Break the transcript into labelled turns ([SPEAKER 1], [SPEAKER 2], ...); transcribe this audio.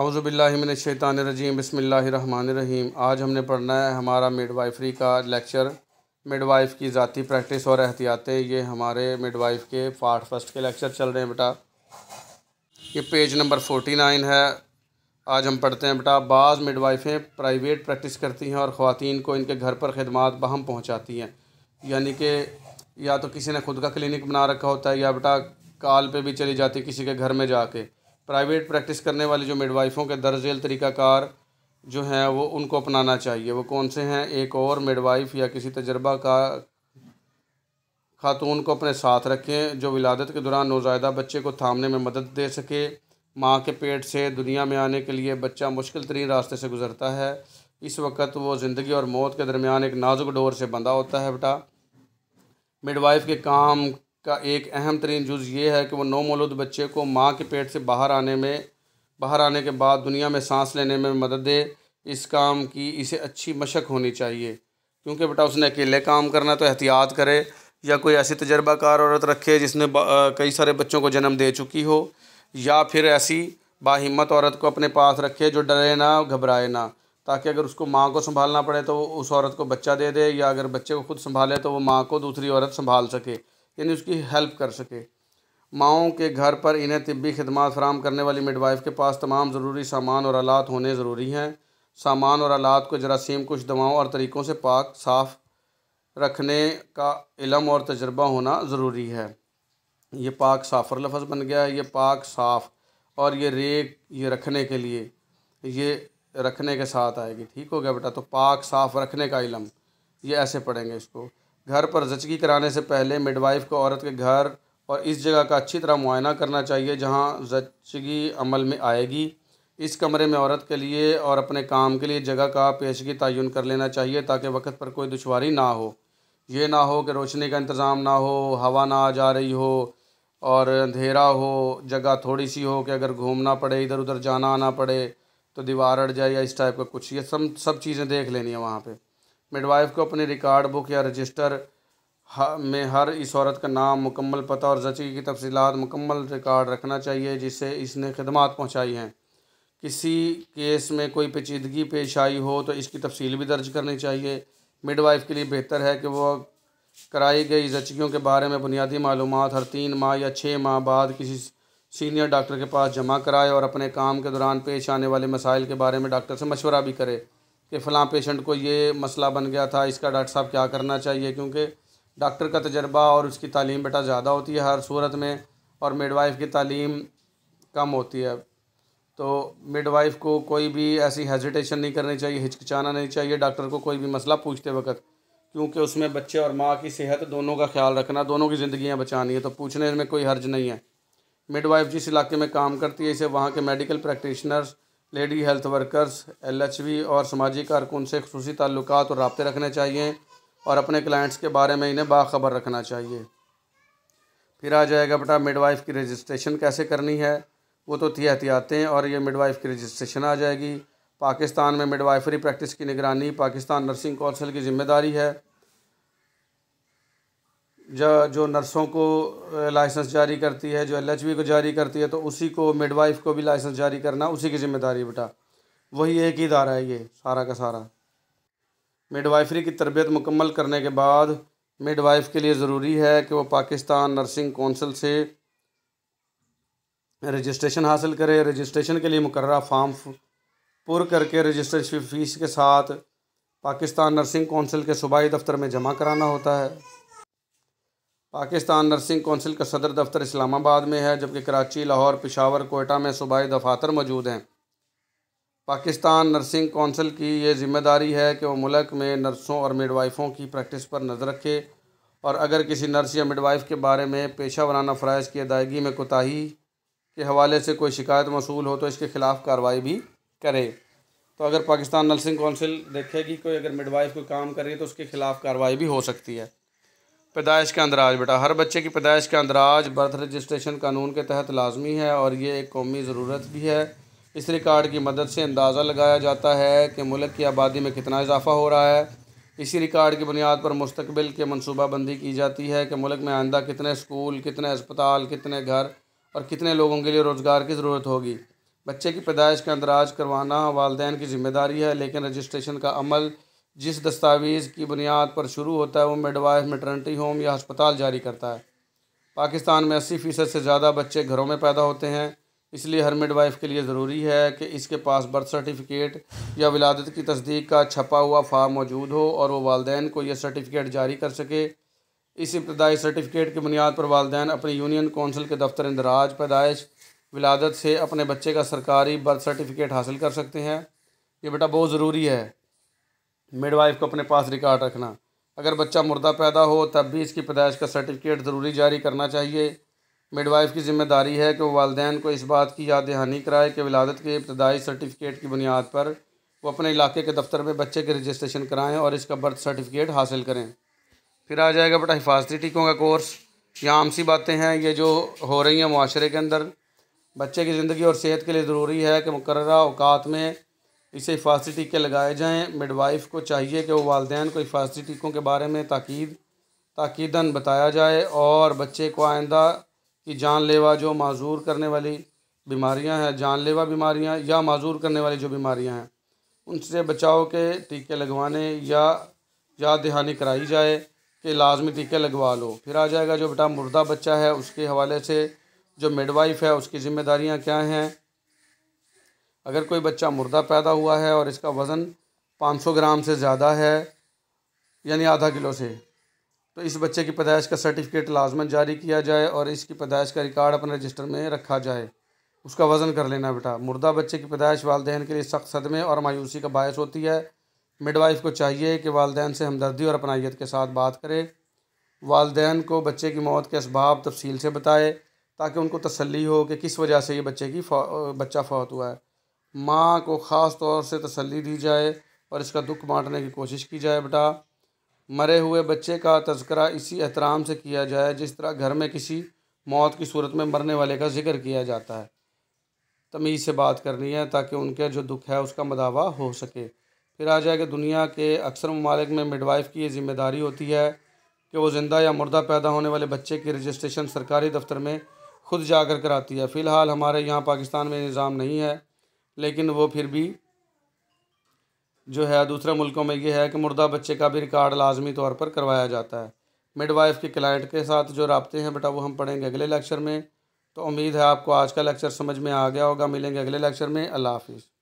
[SPEAKER 1] اعوذ باللہ من الشیطان الرجیم بسم اللہ الرحمن الرحیم آج ہم نے پڑھنا ہے ہمارا میڈ وائفری کا لیکچر میڈ وائف کی ذاتی پریکٹس اور احتیاطیں یہ ہمارے میڈ وائف کے پارٹ فسٹ کے لیکچر چل رہے ہیں بیٹا یہ پیج نمبر فورٹی نائن ہے آج ہم پڑھتے ہیں بیٹا بعض میڈ وائفیں پرائیویٹ پریکٹس کرتی ہیں اور خواتین کو ان کے گھر پر خدمات بہم پہنچاتی ہیں یعنی کہ یا تو کسی نے خود کا کلینک بنا رکھا ہوتا ہے یا بیٹا کال پہ بھی چلی جاتی ہے کسی کے گھر میں جا کے پرائیویٹ پریکٹس کرنے والی جو میڈ وائفوں کے درج طریقہ کار جو ہیں وہ ان کو اپنانا چاہیے وہ کون سے ہیں ایک اور میڈ وائف یا کسی تجربہ کا خاتون کو اپنے ساتھ رکھیں جو ولادت کے دوران نوزائیدہ بچے کو تھامنے میں مدد دے سکے ماں کے پیٹ سے دنیا میں آنے کے لیے بچہ مشکل ترین راستے سے گزرتا ہے اس وقت وہ زندگی اور موت کے درمیان ایک نازک ڈور سے بندہ ہوتا ہے بیٹا مڈ وائف کے کام کا ایک اہم ترین جز یہ ہے کہ وہ نومولود بچے کو ماں کے پیٹ سے باہر آنے میں باہر آنے کے بعد دنیا میں سانس لینے میں مدد دے اس کام کی اسے اچھی مشق ہونی چاہیے کیونکہ بیٹا اس نے اکیلے کام کرنا تو احتیاط کرے یا کوئی ایسی تجربہ کار عورت رکھے جس نے کئی سارے بچوں کو جنم دے چکی ہو یا پھر ایسی باہمت عورت کو اپنے پاس رکھے جو ڈرے نہ گھبرائے نہ تاکہ اگر اس کو ماں کو سنبھالنا پڑے تو اس عورت کو بچہ دے دے یا اگر بچے کو خود سنبھالے تو وہ ماں کو دوسری عورت سنبھال سکے یعنی اس کی ہیلپ کر سکے ماؤں کے گھر پر انہیں طبی خدمات فراہم کرنے والی مڈ وائف کے پاس تمام ضروری سامان اور آلات ہونے ضروری ہیں سامان اور آلات کو جراثیم کچھ دواؤں اور طریقوں سے پاک صاف رکھنے کا علم اور تجربہ ہونا ضروری ہے یہ پاک صافر لفظ بن گیا ہے یہ پاک صاف اور یہ ریک یہ رکھنے کے لیے یہ رکھنے کے ساتھ آئے گی ٹھیک ہو گیا بیٹا تو پاک صاف رکھنے کا علم یہ ایسے پڑھیں گے اس کو گھر پر زچگی کرانے سے پہلے مڈ وائف کو عورت کے گھر اور اس جگہ کا اچھی طرح معائنہ کرنا چاہیے جہاں زچگی عمل میں آئے گی اس کمرے میں عورت کے لیے اور اپنے کام کے لیے جگہ کا پیشگی تعین کر لینا چاہیے تاکہ وقت پر کوئی دشواری نہ ہو یہ نہ ہو کہ روشنی کا انتظام نہ ہو ہوا نہ آ جا رہی ہو اور اندھیرا ہو جگہ تھوڑی سی ہو کہ اگر گھومنا پڑے ادھر ادھر جانا آنا پڑے تو دیوار اڑ جائے یا اس ٹائپ کا کچھ یہ سب سب چیزیں دیکھ لینی ہیں وہاں پہ مڈ وائف کو اپنی ریکارڈ بک یا رجسٹر میں ہر اس عورت کا نام مکمل پتہ اور زچگی کی تفصیلات مکمل ریکارڈ رکھنا چاہیے جس سے اس نے خدمات پہنچائی ہیں کسی کیس میں کوئی پیچیدگی پیش آئی ہو تو اس کی تفصیل بھی درج کرنی چاہیے مڈ وائف کے لیے بہتر ہے کہ وہ کرائی گئی زچگیوں کے بارے میں بنیادی معلومات ہر تین ماہ یا چھ ماہ بعد کسی سینئر ڈاکٹر کے پاس جمع کرائے اور اپنے کام کے دوران پیش آنے والے مسائل کے بارے میں ڈاکٹر سے مشورہ بھی کرے کہ فلاں پیشنٹ کو یہ مسئلہ بن گیا تھا اس کا ڈاکٹر صاحب کیا کرنا چاہیے کیونکہ ڈاکٹر کا تجربہ اور اس کی تعلیم بیٹا زیادہ ہوتی ہے ہر صورت میں اور مڈ وائف کی تعلیم کم ہوتی ہے تو مڈ وائف کو کوئی بھی ایسی ہیزیٹیشن نہیں کرنی چاہیے ہچکچانا نہیں چاہیے ڈاکٹر کو کوئی بھی مسئلہ پوچھتے وقت کیونکہ اس میں بچے اور ماں کی صحت دونوں کا خیال رکھنا دونوں کی زندگیاں بچانی ہے تو پوچھنے میں کوئی حرج نہیں ہے مڈ وائف جس علاقے میں کام کرتی ہے اسے وہاں کے medical practitioners lady health workers L H V اور سماجی کارکن سے خصوصی تعلقات اور رابطے رکھنے چاہیے اور اپنے کلائنٹس کے بارے میں انہیں باخبر رکھنا چاہیے پھر آ جائے گا بیٹا مڈ وائف کی رجسٹریشن کیسے کرنی ہے وہ تو تھی احتیاطیں اور یہ مڈ وائف کی رجسٹریشن آ جائے گی پاکستان میں مڈ وائفری پریکٹس کی نگرانی پاکستان نرسنگ کونسل کی ذمہ داری ہے جو نرسوں کو لائسنس جاری کرتی ہے جو ایل ایچ بی کو جاری کرتی ہے تو اسی کو مڈ وائف کو بھی لائسنس جاری کرنا اسی کی ذمہ داری بٹا وہی ایک ہی ادارہ ہے یہ سارا کا سارا مڈ وائفری کی تربیت مکمل کرنے کے بعد مڈ وائف کے لیے ضروری ہے کہ وہ پاکستان نرسنگ کونسل سے رجسٹریشن حاصل کرے رجسٹریشن کے لیے مقررہ فارم پر کر کے رجسٹریشن فیس کے ساتھ پاکستان نرسنگ کونسل کے صوبائی دفتر میں جمع کرانا ہوتا ہے پاکستان نرسنگ کونسل کا صدر دفتر اسلام آباد میں ہے جبکہ کراچی لاہور پشاور کوئٹہ میں صوبائی دفاتر موجود ہیں پاکستان نرسنگ کونسل کی یہ ذمہ داری ہے کہ وہ ملک میں نرسوں اور مڈ وائفوں کی پریکٹس پر نظر رکھے اور اگر کسی نرس یا مڈ وائف کے بارے میں پیشہ ورانہ فرائض کی ادائیگی میں کوتاہی کے حوالے سے کوئی شکایت موصول ہو تو اس کے خلاف کارروائی بھی کرے تو اگر پاکستان نرسنگ کونسل دیکھے گی کوئی اگر مڈ وائف کوئی کام کرے تو اس کے خلاف کارروائی بھی ہو سکتی ہے پیدائش کا اندراج بیٹا ہر بچے کی پیدائش کا اندراج برتھ رجسٹریشن قانون کے تحت لازمی ہے اور یہ ایک قومی ضرورت بھی ہے اس ریکارڈ کی مدد سے اندازہ لگایا جاتا ہے کہ ملک کی آبادی میں کتنا اضافہ ہو رہا ہے اسی ریکارڈ کی بنیاد پر مستقبل کے منصوبہ بندی کی جاتی ہے کہ ملک میں آئندہ کتنے اسکول کتنے اسپتال کتنے گھر اور کتنے لوگوں کے لیے روزگار کی ضرورت ہوگی بچے کی پیدائش کا اندراج کروانا والدین کی ذمہ داری ہے لیکن رجسٹریشن کا عمل جس دستاویز کی بنیاد پر شروع ہوتا ہے وہ مڈ وائف میٹرنٹی ہوم یا ہسپتال جاری کرتا ہے پاکستان میں اسی فیصد سے زیادہ بچے گھروں میں پیدا ہوتے ہیں اس لیے ہر مڈ وائف کے لیے ضروری ہے کہ اس کے پاس برتھ سرٹیفکیٹ یا ولادت کی تصدیق کا چھپا ہوا فارم موجود ہو اور وہ والدین کو یہ سرٹیفکیٹ جاری کر سکے اس ابتدائی سرٹیفکیٹ کی بنیاد پر والدین اپنی یونین کونسل کے دفتر اندراج پیدائش ولادت سے اپنے بچے کا سرکاری برتھ سرٹیفکیٹ حاصل کر سکتے ہیں یہ بیٹا بہت ضروری ہے مڈ وائف کو اپنے پاس ریکارڈ رکھنا اگر بچہ مردہ پیدا ہو تب بھی اس کی پیدائش کا سرٹیفکیٹ ضروری جاری کرنا چاہیے مڈ وائف کی ذمہ داری ہے کہ وہ والدین کو اس بات کی یاد دہانی کرائے کہ ولادت کے ابتدائی سرٹیفکیٹ کی بنیاد پر وہ اپنے علاقے کے دفتر میں بچے کے رجسٹریشن کرائیں اور اس کا برتھ سرٹیفکیٹ حاصل کریں پھر آ جائے گا بیٹا حفاظتی ٹیکوں کا کورس یہ عام سی باتیں ہیں یہ جو ہو رہی ہیں معاشرے کے اندر بچے کی زندگی اور صحت کے لیے ضروری ہے کہ مقررہ اوقات میں اسے حفاظتی ٹیکے لگائے جائیں مڈ وائف کو چاہیے کہ وہ والدین کو حفاظتی ٹیکوں کے بارے میں تاکید تاقیداً بتایا جائے اور بچے کو آئندہ کی جان لیوا جو معذور کرنے والی بیماریاں ہیں جان لیوا بیماریاں یا معذور کرنے والی جو بیماریاں ہیں ان سے بچاؤ کے ٹیکے لگوانے یا یا دہانی کرائی جائے کہ لازمی ٹیکے لگوا لو پھر آ جائے گا جو بیٹا مردہ بچہ ہے اس کے حوالے سے جو مڈ وائف ہے اس کی ذمہ داریاں کیا ہیں اگر کوئی بچہ مردہ پیدا ہوا ہے اور اس کا وزن پانچ سو گرام سے زیادہ ہے یعنی آدھا کلو سے تو اس بچے کی پیدائش کا سرٹیفکیٹ لازمت جاری کیا جائے اور اس کی پیدائش کا ریکارڈ اپنے رجسٹر میں رکھا جائے اس کا وزن کر لینا بیٹا مردہ بچے کی پیدائش والدین کے لیے سخت صدمے اور مایوسی کا باعث ہوتی ہے مڈ وائف کو چاہیے کہ والدین سے ہمدردی اور اپنائیت کے ساتھ بات کرے والدین کو بچے کی موت کے اسباب تفصیل سے بتائے تاکہ ان کو تسلی ہو کہ کس وجہ سے یہ بچے کی بچہ فوت ہوا ہے ماں کو خاص طور سے تسلی دی جائے اور اس کا دکھ بانٹنے کی کوشش کی جائے بٹا مرے ہوئے بچے کا تذکرہ اسی احترام سے کیا جائے جس طرح گھر میں کسی موت کی صورت میں مرنے والے کا ذکر کیا جاتا ہے تمیز سے بات کرنی ہے تاکہ ان کے جو دکھ ہے اس کا مداوع ہو سکے پھر آ جائے کہ دنیا کے اکثر ممالک میں مڈ وائف کی یہ ذمہ داری ہوتی ہے کہ وہ زندہ یا مردہ پیدا ہونے والے بچے کی رجسٹریشن سرکاری دفتر میں خود جا کر کراتی ہے فی الحال ہمارے یہاں پاکستان میں نظام نہیں ہے لیکن وہ پھر بھی جو ہے دوسرے ملکوں میں یہ ہے کہ مردہ بچے کا بھی ریکارڈ لازمی طور پر کروایا جاتا ہے مڈ وائف کے کلائنٹ کے ساتھ جو رابطے ہیں بیٹا وہ ہم پڑھیں گے اگلے لیکچر میں تو امید ہے آپ کو آج کا لیکچر سمجھ میں آ گیا ہوگا ملیں گے اگلے لیکچر میں اللہ حافظ